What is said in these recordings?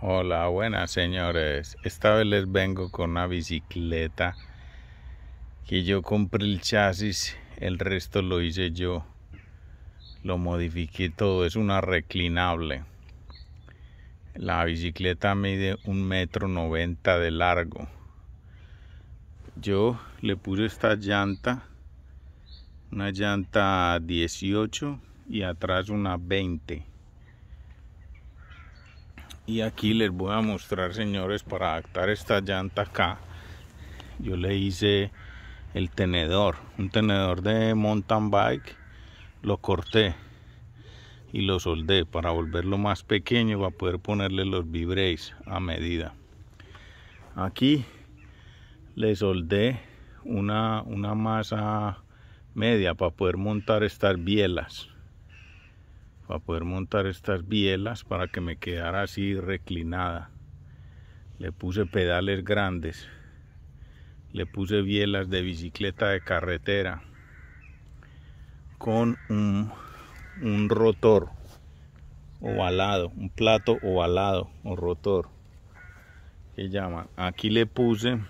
Hola, buenas señores. Esta vez les vengo con una bicicleta que yo compré el chasis, el resto lo hice yo. Lo modifiqué todo, es una reclinable. La bicicleta mide un metro noventa de largo. Yo le puse esta llanta, una llanta 18 y atrás una 20 y aquí les voy a mostrar señores para adaptar esta llanta acá yo le hice el tenedor un tenedor de mountain bike lo corté y lo soldé para volverlo más pequeño para poder ponerle los vibres a medida aquí le soldé una, una masa media para poder montar estas bielas para poder montar estas bielas para que me quedara así reclinada le puse pedales grandes le puse bielas de bicicleta de carretera con un, un rotor ovalado un plato ovalado o rotor que llaman aquí le puse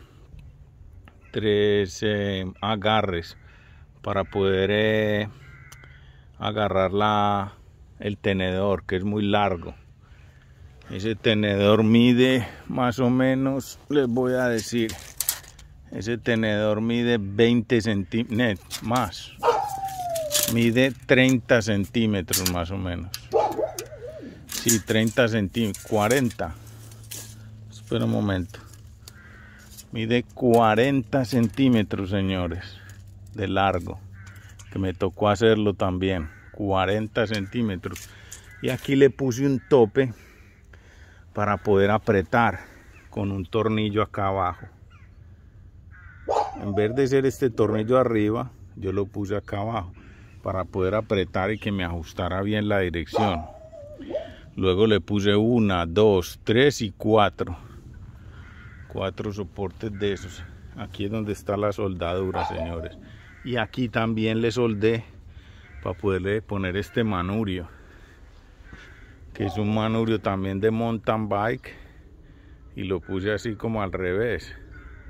tres eh, agarres para poder eh, agarrar la, el tenedor, que es muy largo. Ese tenedor mide más o menos, les voy a decir, ese tenedor mide 20 centímetros, más. Mide 30 centímetros más o menos. Sí, 30 centímetros, 40. Espera un momento. Mide 40 centímetros, señores, de largo. Que me tocó hacerlo también. 40 centímetros y aquí le puse un tope para poder apretar con un tornillo acá abajo en vez de ser este tornillo arriba yo lo puse acá abajo para poder apretar y que me ajustara bien la dirección luego le puse una dos tres y cuatro cuatro soportes de esos aquí es donde está la soldadura señores y aquí también le soldé para poderle poner este manurio que es un manurio también de mountain bike y lo puse así como al revés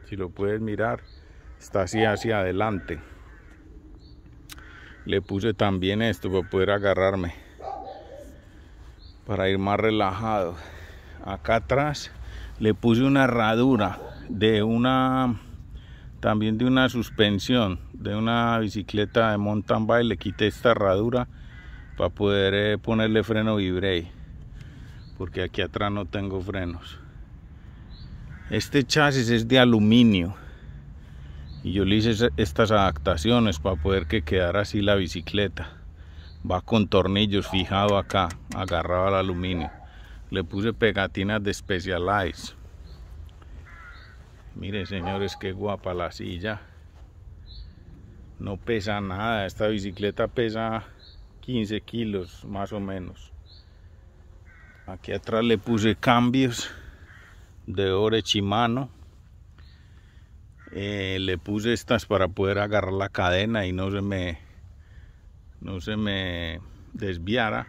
si lo puedes mirar está así hacia adelante le puse también esto para poder agarrarme para ir más relajado acá atrás le puse una herradura de una también de una suspensión de una bicicleta de mountain bike le quité esta herradura para poder eh, ponerle freno vibrey porque aquí atrás no tengo frenos este chasis es de aluminio y yo le hice estas adaptaciones para poder que quedara así la bicicleta va con tornillos fijado acá agarraba al aluminio le puse pegatinas de Specialized Miren señores, qué guapa la silla. No pesa nada, esta bicicleta pesa 15 kilos más o menos. Aquí atrás le puse cambios de orechimano. Eh, le puse estas para poder agarrar la cadena y no se me, no se me desviara.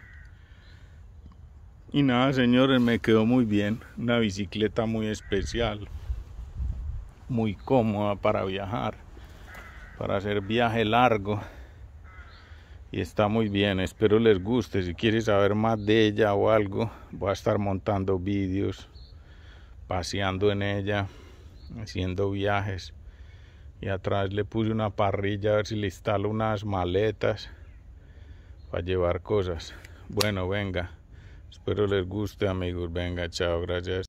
Y nada, señores, me quedó muy bien. Una bicicleta muy especial muy cómoda para viajar, para hacer viaje largo. Y está muy bien, espero les guste. Si quieres saber más de ella o algo, voy a estar montando vídeos, paseando en ella, haciendo viajes. Y atrás le puse una parrilla a ver si le instalo unas maletas para llevar cosas. Bueno, venga. Espero les guste amigos. Venga, chao, gracias.